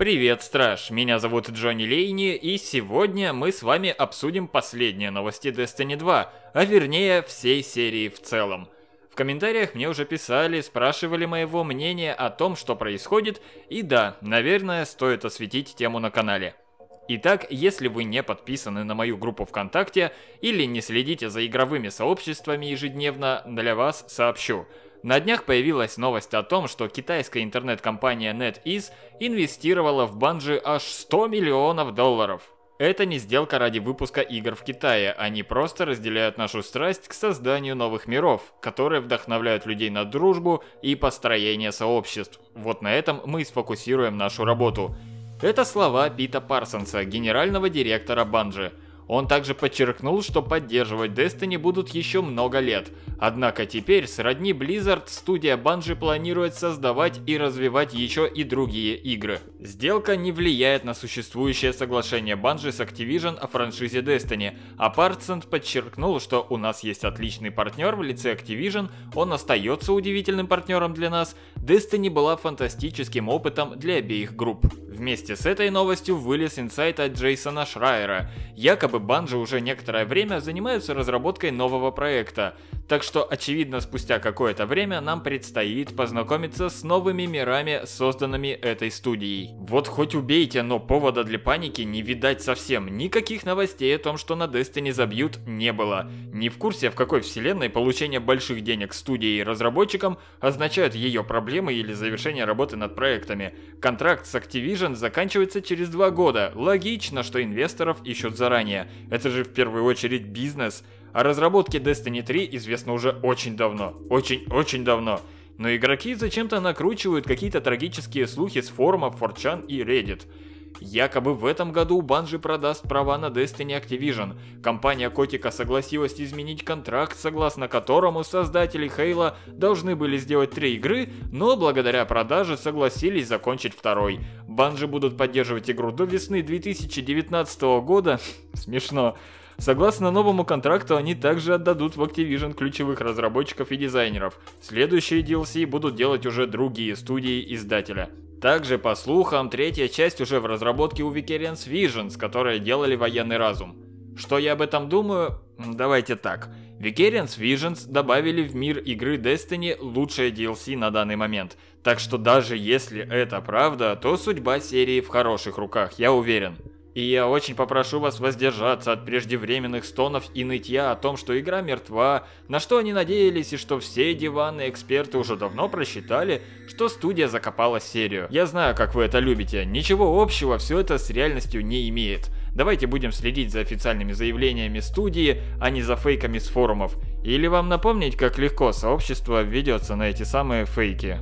Привет, Страж! Меня зовут Джонни Лейни, и сегодня мы с вами обсудим последние новости Destiny 2, а вернее всей серии в целом. В комментариях мне уже писали, спрашивали моего мнения о том, что происходит, и да, наверное, стоит осветить тему на канале. Итак, если вы не подписаны на мою группу ВКонтакте или не следите за игровыми сообществами ежедневно, для вас сообщу – на днях появилась новость о том, что китайская интернет-компания NetEase инвестировала в банжи аж 100 миллионов долларов. Это не сделка ради выпуска игр в Китае, они просто разделяют нашу страсть к созданию новых миров, которые вдохновляют людей на дружбу и построение сообществ. Вот на этом мы и сфокусируем нашу работу. Это слова Пита Парсонса, генерального директора Банжи. Он также подчеркнул, что поддерживать Destiny будут еще много лет. Однако теперь, сродни Blizzard, студия Bungie планирует создавать и развивать еще и другие игры. Сделка не влияет на существующее соглашение Bungie с Activision о франшизе Destiny, а Парцент подчеркнул, что у нас есть отличный партнер в лице Activision, он остается удивительным партнером для нас, Destiny была фантастическим опытом для обеих групп. Вместе с этой новостью вылез инсайт от Джейсона Шрайера. Якобы Банжи уже некоторое время занимаются разработкой нового проекта, так что, очевидно, спустя какое-то время нам предстоит познакомиться с новыми мирами, созданными этой студией. Вот хоть убейте, но повода для паники не видать совсем. Никаких новостей о том, что на Destiny забьют, не было. Не в курсе, в какой вселенной получение больших денег студии и разработчикам означает ее проблемы или завершение работы над проектами. Контракт с Activision заканчивается через два года. Логично, что инвесторов ищут заранее. Это же в первую очередь бизнес. О разработке Destiny 3 известно уже очень давно, очень-очень давно, но игроки зачем-то накручивают какие-то трагические слухи с форумов 4chan и Reddit. Якобы в этом году Банжи продаст права на Destiny Activision. Компания Котика согласилась изменить контракт, согласно которому создатели Хейла должны были сделать три игры, но благодаря продаже согласились закончить второй. Банжи будут поддерживать игру до весны 2019 года. Смешно. Смешно. Согласно новому контракту, они также отдадут в Activision ключевых разработчиков и дизайнеров. Следующие DLC будут делать уже другие студии издателя. Также, по слухам, третья часть уже в разработке у Vicariance Visions, которые делали военный разум. Что я об этом думаю? Давайте так. Vicariance Visions добавили в мир игры Destiny лучшее DLC на данный момент. Так что даже если это правда, то судьба серии в хороших руках, я уверен. И я очень попрошу вас воздержаться от преждевременных стонов и нытья о том, что игра мертва, на что они надеялись и что все диванные эксперты уже давно просчитали, что студия закопала серию. Я знаю, как вы это любите, ничего общего все это с реальностью не имеет. Давайте будем следить за официальными заявлениями студии, а не за фейками с форумов. Или вам напомнить, как легко сообщество ведется на эти самые фейки.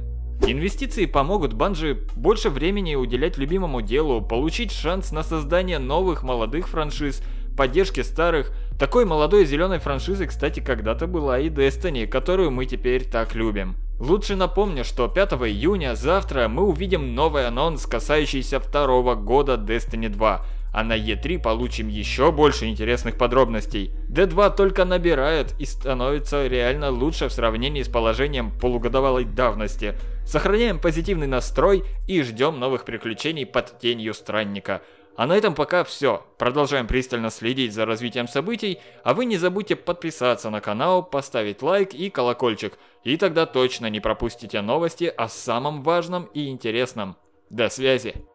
Инвестиции помогут Банжи больше времени уделять любимому делу, получить шанс на создание новых молодых франшиз, поддержки старых. Такой молодой зеленой франшизы, кстати, когда-то была и Destiny, которую мы теперь так любим. Лучше напомню, что 5 июня завтра мы увидим новый анонс, касающийся второго года Destiny 2, а на E3 получим еще больше интересных подробностей. D2 только набирает и становится реально лучше в сравнении с положением полугодовалой давности. Сохраняем позитивный настрой и ждем новых приключений под тенью странника. А на этом пока все. Продолжаем пристально следить за развитием событий, а вы не забудьте подписаться на канал, поставить лайк и колокольчик, и тогда точно не пропустите новости о самом важном и интересном. До связи!